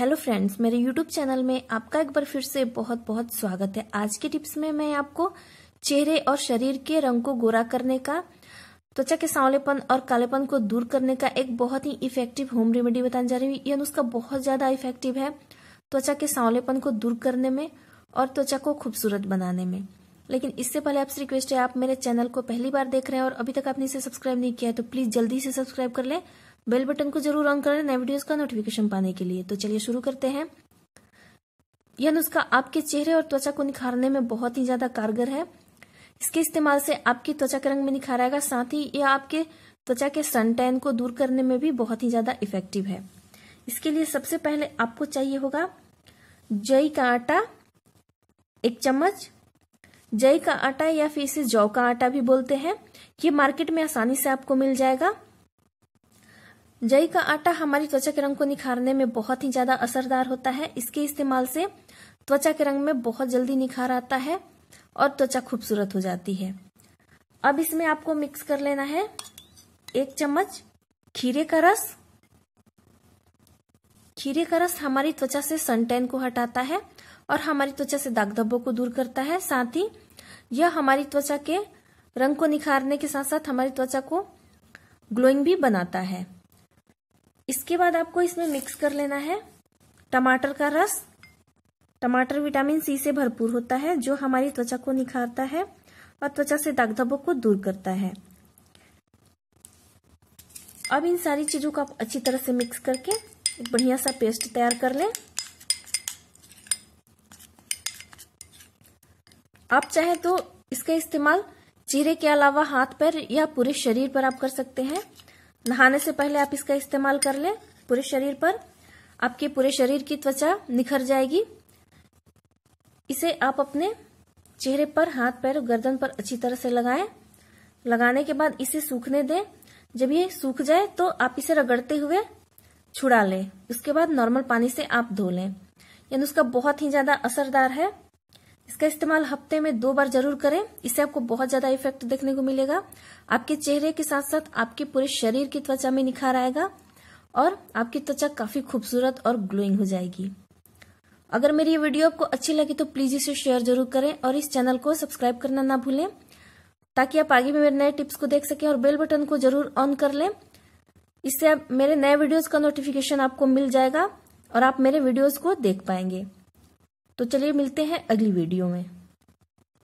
hello friends मेरे YouTube channel में आपका एक बार फिर से बहुत बहुत स्वागत है आज के टिप्स में मैं आपको चेहरे और शरीर के रंग को गोरा करने का त्वचा के सांवलेपन और कालेपन को दूर करने का एक बहुत ही इफेक्टिव होम रेमेडी बताने जा रही हूँ यह नुस्खा बहुत ज्यादा इफेक्टिव है त्वचा के सांवलेपन को दूर करने में और त्वचा को खूबसूरत बनाने में लेकिन इससे पहले आपसे रिक्वेस्ट है आप मेरे चैनल को पहली बार देख रहे हैं और अभी तक आपने इसे सब्सक्राइब नहीं किया है तो प्लीज जल्दी से सब्सक्राइब कर लें बेल बटन को जरूर ऑन करें नए वीडियोस का नोटिफिकेशन पाने के लिए तो चलिए शुरू करते हैं यह नुस्खा आपके चेहरे और त्वचा को निखारने में बहुत ही ज्यादा कारगर है इसके इस्तेमाल से आपकी त्वचा के रंग में निखार आएगा साथ ही यह आपके त्वचा के सनटैन को दूर करने में भी बहुत ही ज्यादा इफेक्टिव है इसके लिए सबसे पहले आपको चाहिए होगा जई का आटा एक चम्मच जई का आटा या फिर इसे जौ का आटा भी बोलते हैं ये मार्केट में आसानी से आपको मिल जाएगा जई का आटा हमारी त्वचा के रंग को निखारने में बहुत ही ज्यादा असरदार होता है इसके इस्तेमाल से त्वचा के रंग में बहुत जल्दी निखार आता है और त्वचा खूबसूरत हो जाती है अब इसमें आपको मिक्स कर लेना है एक चम्मच खीरे का रस खीरे का रस हमारी त्वचा से सनटेन को हटाता है और हमारी त्वचा से दाग धब्बों को दूर करता है साथ ही यह हमारी त्वचा के रंग को निखारने के साथ साथ हमारी त्वचा को ग्लोइंग भी बनाता है इसके बाद आपको इसमें मिक्स कर लेना है टमाटर का रस टमाटर विटामिन सी से भरपूर होता है जो हमारी त्वचा को निखारता है और त्वचा से दाग धब्बों को दूर करता है अब इन सारी चीजों को आप अच्छी तरह से मिक्स करके एक बढ़िया सा पेस्ट तैयार कर लें आप चाहे तो इसका इस्तेमाल चेहरे के अलावा हाथ पर या पूरे शरीर पर आप कर सकते हैं नहाने से पहले आप इसका इस्तेमाल कर लें पूरे शरीर पर आपके पूरे शरीर की त्वचा निखर जाएगी इसे आप अपने चेहरे पर हाथ पैर गर्दन पर अच्छी तरह से लगाएं लगाने के बाद इसे सूखने दें जब ये सूख जाए तो आप इसे रगड़ते हुए छुड़ा लें उसके बाद नॉर्मल पानी से आप धो लें यानी उसका बहुत ही ज्यादा असरदार है इसका इस्तेमाल हफ्ते में दो बार जरूर करें इससे आपको बहुत ज्यादा इफेक्ट देखने को मिलेगा आपके चेहरे के साथ साथ आपके पूरे शरीर की त्वचा में निखार आएगा और आपकी त्वचा काफी खूबसूरत और ग्लोइंग हो जाएगी अगर मेरी ये वीडियो आपको अच्छी लगी तो प्लीज इसे शेयर जरूर करें और इस चैनल को सब्सक्राइब करना ना भूलें ताकि आप आगे भी मेरे नए टिप्स को देख सकें और बेल बटन को जरूर ऑन कर लें इससे आप मेरे नए वीडियोस का नोटिफिकेशन आपको मिल जाएगा और आप मेरे वीडियोस को देख पाएंगे तो चलिए मिलते हैं अगली वीडियो में